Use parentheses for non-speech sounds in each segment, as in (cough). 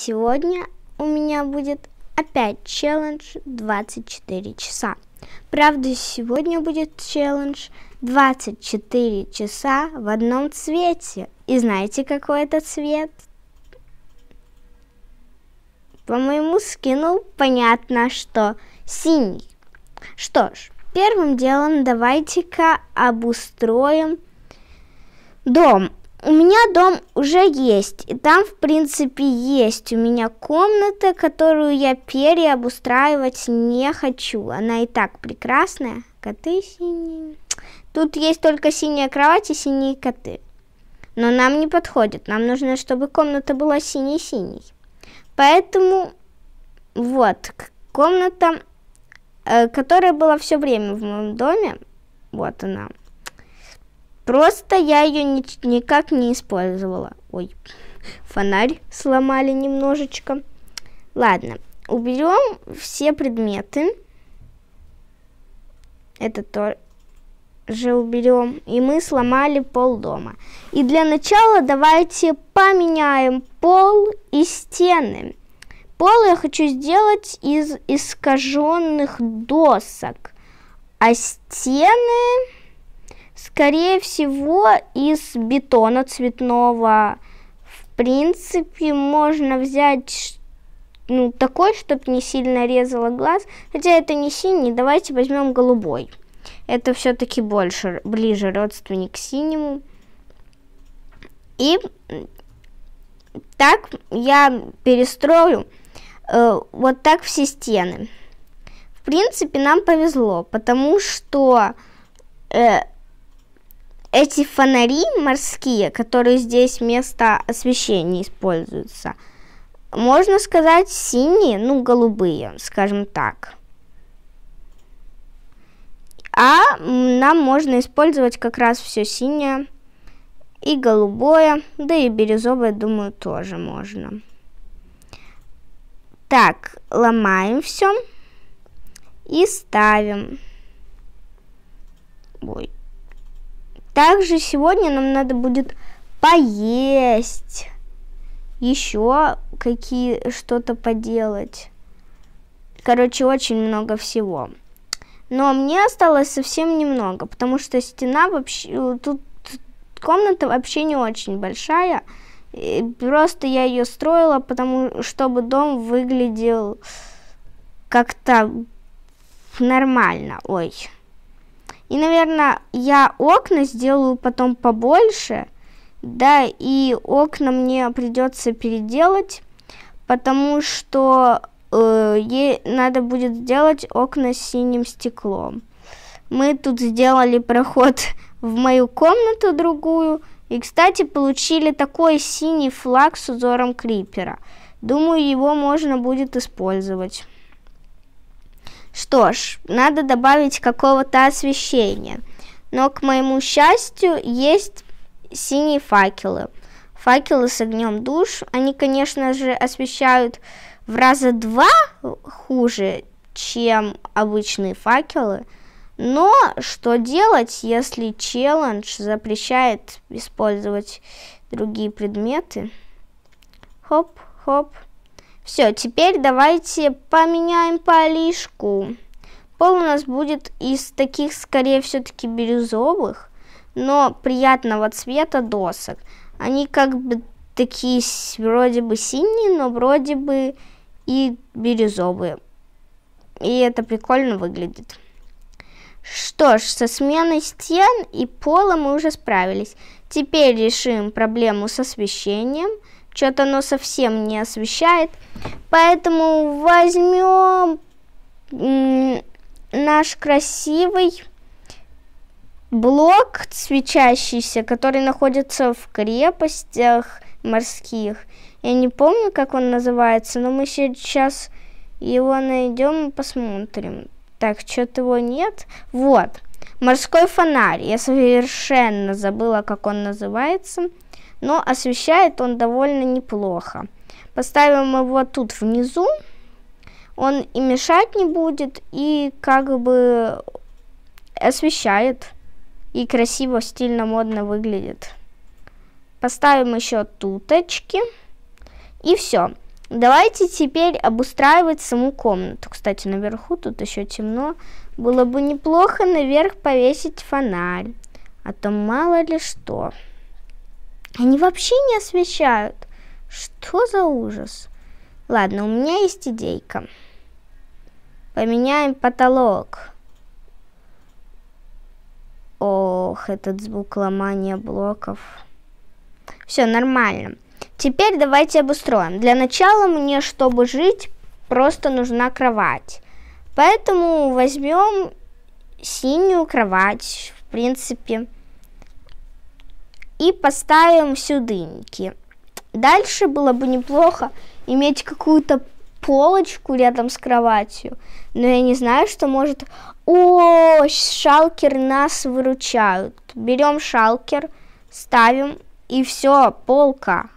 Сегодня у меня будет опять челлендж 24 часа. Правда, сегодня будет челлендж 24 часа в одном цвете. И знаете, какой это цвет? По моему скину понятно, что синий. Что ж, первым делом давайте-ка обустроим дом. У меня дом уже есть, и там, в принципе, есть у меня комната, которую я переобустраивать не хочу. Она и так прекрасная. Коты синие. Тут есть только синяя кровать и синие коты. Но нам не подходит. Нам нужно, чтобы комната была синей-синей. Поэтому вот комната, э, которая была все время в моем доме, вот она, Просто я ее ни никак не использовала. Ой, фонарь сломали немножечко. Ладно, уберем все предметы. Это тоже уберем. И мы сломали пол дома. И для начала давайте поменяем пол и стены. Пол я хочу сделать из искаженных досок, а стены Скорее всего, из бетона цветного. В принципе, можно взять ну, такой, чтобы не сильно резало глаз. Хотя это не синий, давайте возьмем голубой. Это все-таки больше, ближе родственник к синему. И так я перестрою э, вот так все стены. В принципе, нам повезло, потому что э, эти фонари морские, которые здесь вместо освещения используются, можно сказать синие, ну голубые, скажем так. А нам можно использовать как раз все синее и голубое, да и бирюзовое, думаю, тоже можно. Так, ломаем все и ставим. Ой, также сегодня нам надо будет поесть, еще какие что-то поделать. Короче, очень много всего. Но мне осталось совсем немного, потому что стена вообще... Э, тут комната вообще не очень большая. И просто я ее строила, потому чтобы дом выглядел как-то нормально. Ой. И, наверное, я окна сделаю потом побольше. Да, и окна мне придется переделать, потому что э, ей надо будет сделать окна с синим стеклом. Мы тут сделали проход (laughs) в мою комнату другую. И, кстати, получили такой синий флаг с узором крипера. Думаю, его можно будет использовать. Что ж, надо добавить какого-то освещения. Но, к моему счастью, есть синие факелы. Факелы с огнем душ, они, конечно же, освещают в раза два хуже, чем обычные факелы. Но что делать, если челлендж запрещает использовать другие предметы? Хоп, хоп. Все, теперь давайте поменяем полишку. Пол у нас будет из таких, скорее, все-таки бирюзовых, но приятного цвета досок. Они как бы такие вроде бы синие, но вроде бы и бирюзовые. И это прикольно выглядит. Что ж, со сменой стен и пола мы уже справились. Теперь решим проблему с освещением – что-то оно совсем не освещает. Поэтому возьмем наш красивый блок свечащийся, который находится в крепостях морских. Я не помню, как он называется, но мы сейчас его найдем и посмотрим. Так, что-то его нет. Вот, морской фонарь. Я совершенно забыла, как он называется но освещает он довольно неплохо. Поставим его тут внизу, он и мешать не будет, и как бы освещает, и красиво, стильно, модно выглядит. Поставим еще туточки, и все. Давайте теперь обустраивать саму комнату. Кстати, наверху тут еще темно. Было бы неплохо наверх повесить фонарь, а то мало ли что. Они вообще не освещают. Что за ужас? Ладно, у меня есть идейка. Поменяем потолок. Ох, этот звук ломания блоков. Все нормально. Теперь давайте обустроим. Для начала мне, чтобы жить, просто нужна кровать. Поэтому возьмем синюю кровать, в принципе и поставим сюдыньки. Дальше было бы неплохо иметь какую-то полочку рядом с кроватью. Но я не знаю, что может... О, шалкер нас выручают. Берем шалкер, ставим, и все, полка.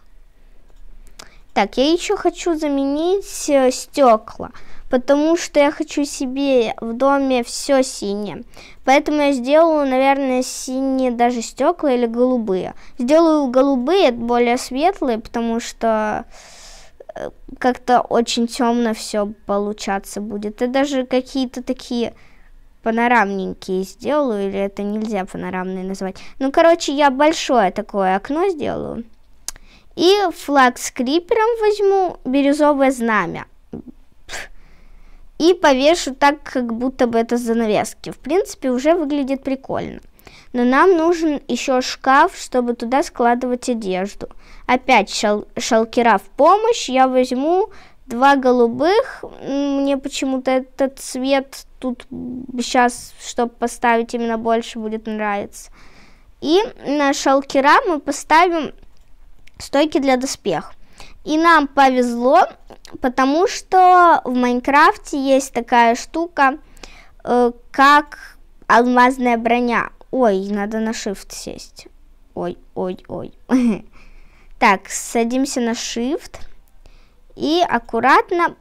Так, я еще хочу заменить э, стекла потому что я хочу себе в доме все синее. Поэтому я сделаю, наверное, синие даже стекла или голубые. Сделаю голубые, более светлые, потому что э, как-то очень темно все получаться будет. И даже какие-то такие панорамненькие сделаю, или это нельзя панорамные назвать. Ну, короче, я большое такое окно сделаю. И флаг с крипером возьму, бирюзовое знамя и повешу так, как будто бы это занавески. В принципе, уже выглядит прикольно. Но нам нужен еще шкаф, чтобы туда складывать одежду. Опять шал шалкера в помощь. Я возьму два голубых. Мне почему-то этот цвет тут сейчас, чтобы поставить именно больше, будет нравиться. И на шалкера мы поставим стойки для доспех. И нам повезло, потому что в Майнкрафте есть такая штука, э, как алмазная броня. Ой, надо на shift сесть. Ой, ой, ой. (laughs) Так, садимся на shift и аккуратно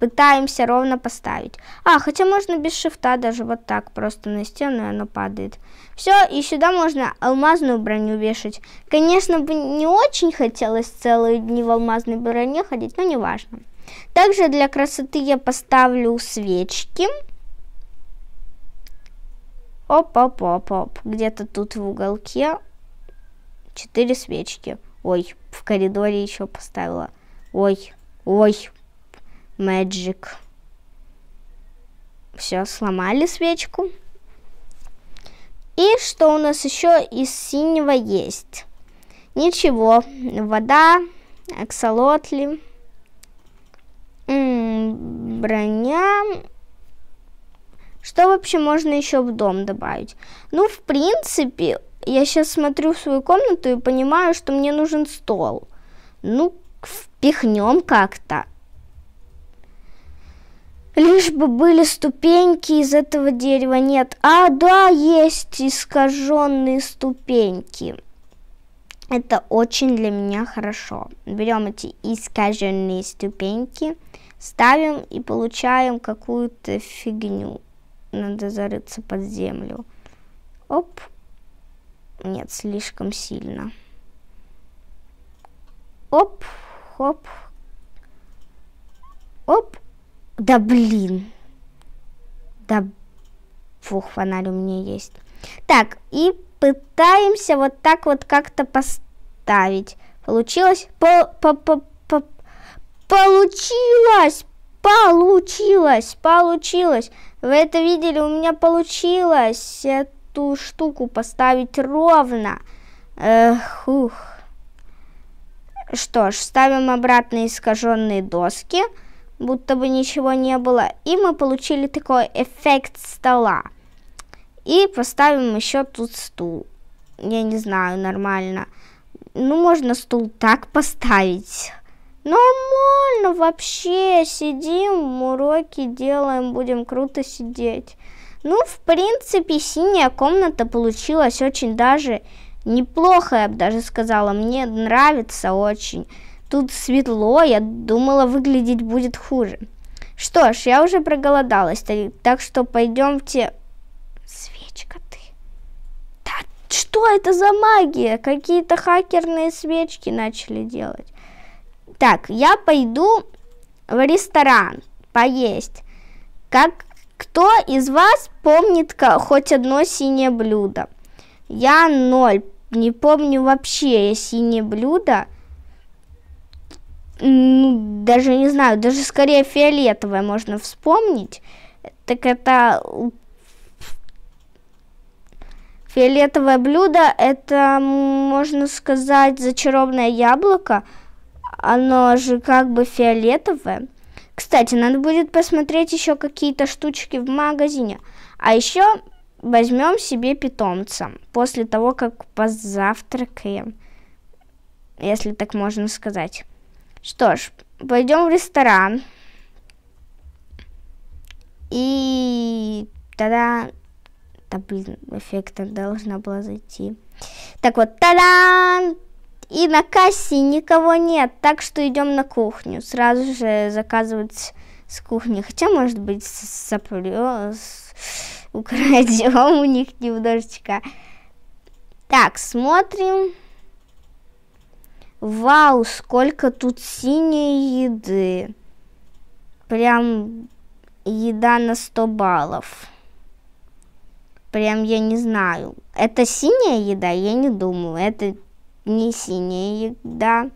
пытаемся ровно поставить. А, хотя можно без шифта даже вот так, просто на стену, и оно падает. Все, и сюда можно алмазную броню вешать. Конечно, бы не очень хотелось целые дни в алмазной броне ходить, но не важно. Также для красоты я поставлю свечки. Оп-оп-оп-оп. Где-то тут в уголке четыре свечки. Ой, в коридоре еще поставила. Ой, ой, Magic. Все, сломали свечку. И что у нас еще из синего есть? Ничего. Вода, аксолотли, броня. Что вообще можно еще в дом добавить? Ну, в принципе, я сейчас смотрю в свою комнату и понимаю, что мне нужен стол. Ну, впихнем как-то лишь бы были ступеньки из этого дерева. Нет, а да, есть искаженные ступеньки. Это очень для меня хорошо. Берем эти искаженные ступеньки, ставим и получаем какую-то фигню. Надо зарыться под землю. Оп. Нет, слишком сильно. Оп, хоп, да блин. Да фух, фонарь у меня есть. Так, и пытаемся вот так вот как-то поставить. Получилось? По -по -по -по получилось! Получилось! Получилось! Вы это видели? У меня получилось эту штуку поставить ровно. Эх, ух. Что ж, ставим обратно искаженные доски будто бы ничего не было. И мы получили такой эффект стола. И поставим еще тут стул. Я не знаю, нормально. Ну, можно стул так поставить. Нормально вообще. Сидим, уроки делаем, будем круто сидеть. Ну, в принципе, синяя комната получилась очень даже неплохо, я бы даже сказала. Мне нравится очень. Тут светло, я думала, выглядеть будет хуже. Что ж, я уже проголодалась, так что пойдемте... Свечка ты. Да что это за магия? Какие-то хакерные свечки начали делать. Так, я пойду в ресторан поесть. Как кто из вас помнит хоть одно синее блюдо? Я ноль. Не помню вообще я синее блюдо ну, даже не знаю, даже скорее фиолетовое можно вспомнить, так это фиолетовое блюдо, это, можно сказать, зачарованное яблоко, оно же как бы фиолетовое. Кстати, надо будет посмотреть еще какие-то штучки в магазине. А еще возьмем себе питомца после того, как позавтракаем, если так можно сказать. Что ж, пойдем в ресторан. И тогда... Да, блин, эффектно должна была зайти. Так вот, та-дам! И на кассе никого нет, так что идем на кухню. Сразу же заказывать с кухни. Хотя, может быть, сопрё... украдем у них немножечко. Так, смотрим. Вау, сколько тут синей еды. Прям еда на 100 баллов. Прям я не знаю. Это синяя еда? Я не думаю. Это не синяя еда.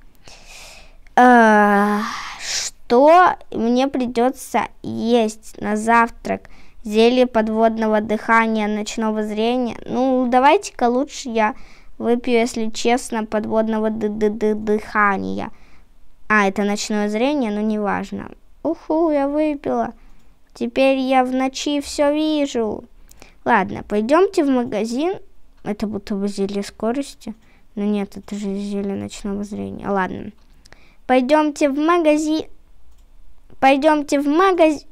А, что мне придется есть на завтрак? Зелье подводного дыхания, ночного зрения. Ну, давайте-ка лучше я Выпью, если честно, подводного д -д -д дыхания. А, это ночное зрение, но неважно. Уху, я выпила. Теперь я в ночи все вижу. Ладно, пойдемте в магазин. Это будто бы зелье скорости. Но нет, это же зелье ночного зрения. Ладно. Пойдемте в магазин. Пойдемте в магазин.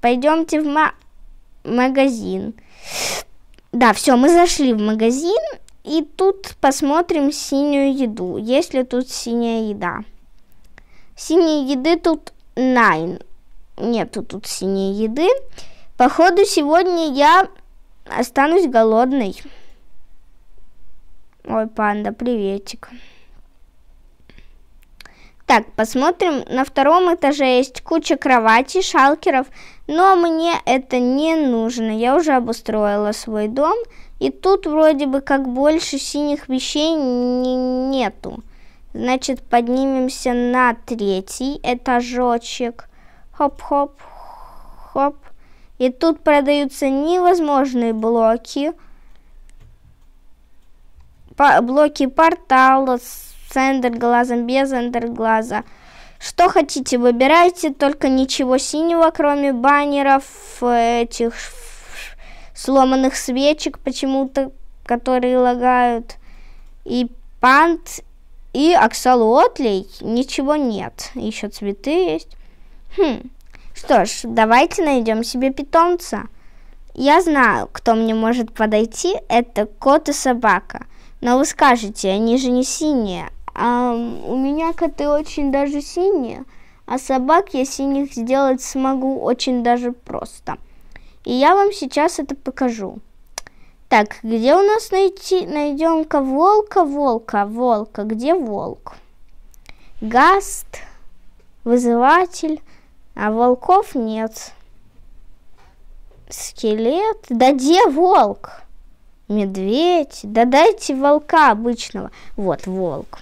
Пойдемте в ма магазин. Да, все, мы зашли в магазин. И тут посмотрим синюю еду. Есть ли тут синяя еда? Синей еды тут nine. Нету тут синей еды. Походу, сегодня я останусь голодной. Ой, панда, приветик. Так, посмотрим. На втором этаже есть куча кроватей, шалкеров. Но мне это не нужно. Я уже обустроила свой дом. И тут вроде бы как больше синих вещей не нету. Значит, поднимемся на третий этажочек. Хоп-хоп, хоп. И тут продаются невозможные блоки. По блоки портала, с глазом без глаза. Что хотите, выбирайте, только ничего синего, кроме баннеров, этих сломанных свечек почему-то, которые лагают, и пант, и аксолотлей. Ничего нет, еще цветы есть. Хм, что ж, давайте найдем себе питомца. Я знаю, кто мне может подойти, это кот и собака. Но вы скажете, они же не синие, а у меня коты очень даже синие, а собак я синих сделать смогу очень даже просто. И я вам сейчас это покажу. Так, где у нас найти? Найдем-ка волка, волка, волка. Где волк? Гаст, вызыватель, а волков нет. Скелет, да где волк? Медведь, да дайте волка обычного. Вот волк.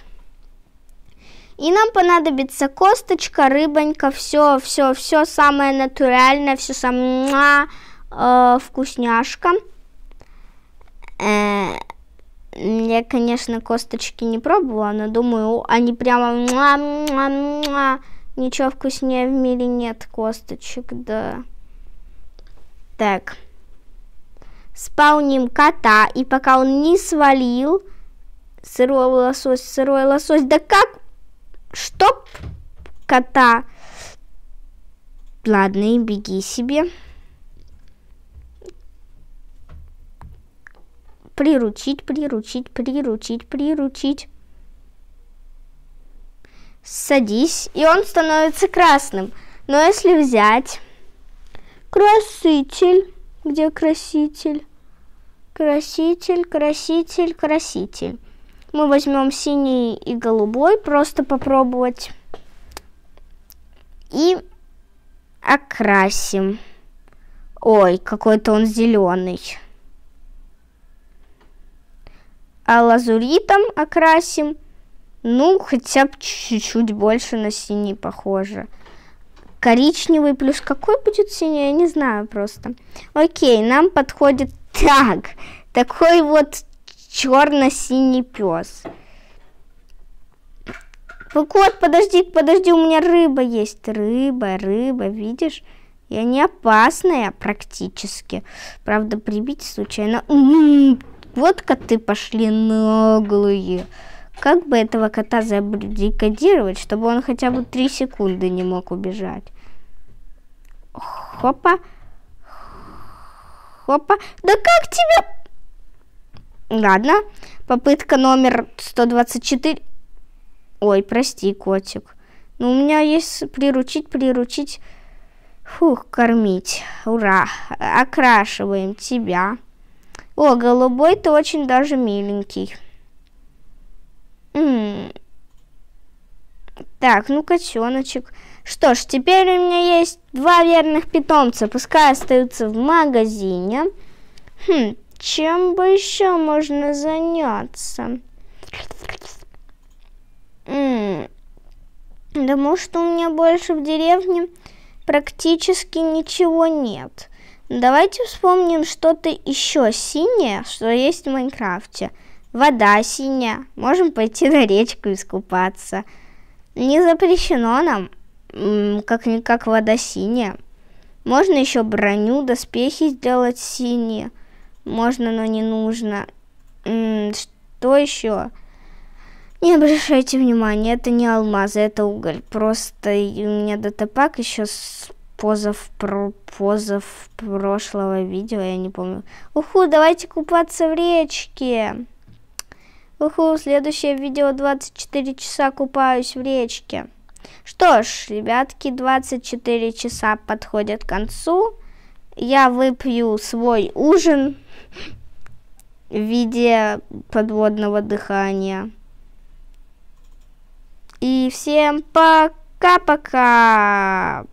И нам понадобится косточка, рыбонька, все, все, все самое натуральное, все самое э, вкусняшка. Э, я, конечно, косточки не пробовала, но думаю, они прямо муа, муа, муа. ничего вкуснее в мире нет косточек, да. Так, спауним кота, и пока он не свалил сырой лосось, сырой лосось, да как чтоб кота. Ладно, и беги себе. Приручить, приручить, приручить, приручить. Садись, и он становится красным. Но если взять краситель, где краситель, краситель, краситель, краситель мы возьмем синий и голубой, просто попробовать. И окрасим. Ой, какой-то он зеленый. А лазуритом окрасим. Ну, хотя бы чуть-чуть больше на синий похоже. Коричневый плюс какой будет синий, я не знаю просто. Окей, нам подходит так. Такой вот черно-синий пес. Вы кот, подожди, подожди, у меня рыба есть. Рыба, рыба, видишь? Я они опасные практически. Правда, прибить случайно. М -м -м, вот коты пошли наглые. Как бы этого кота забрикадировать, чтобы он хотя бы три секунды не мог убежать? Хопа. Хопа. Да как тебя... Ладно. Попытка номер 124. Ой, прости, котик. Ну, у меня есть приручить, приручить. Фух, кормить. Ура. Окрашиваем тебя. О, голубой ты очень даже миленький. М -м -м. Так, ну котеночек. Что ж, теперь у меня есть два верных питомца. Пускай остаются в магазине. Хм, чем бы еще можно заняться? М потому что у меня больше в деревне практически ничего нет. Давайте вспомним что-то еще синее, что есть в Майнкрафте. Вода синяя. Можем пойти на речку искупаться. Не запрещено нам, как-никак вода синяя. Можно еще броню, доспехи сделать синие – можно, но не нужно. Что еще? Не обращайте внимания, это не алмазы, это уголь. Просто у меня датапак еще с позов, про, позов прошлого видео, я не помню. Уху, давайте купаться в речке. Уху, следующее видео 24 часа купаюсь в речке. Что ж, ребятки, 24 часа подходят к концу я выпью свой ужин в виде подводного дыхания. И всем пока-пока!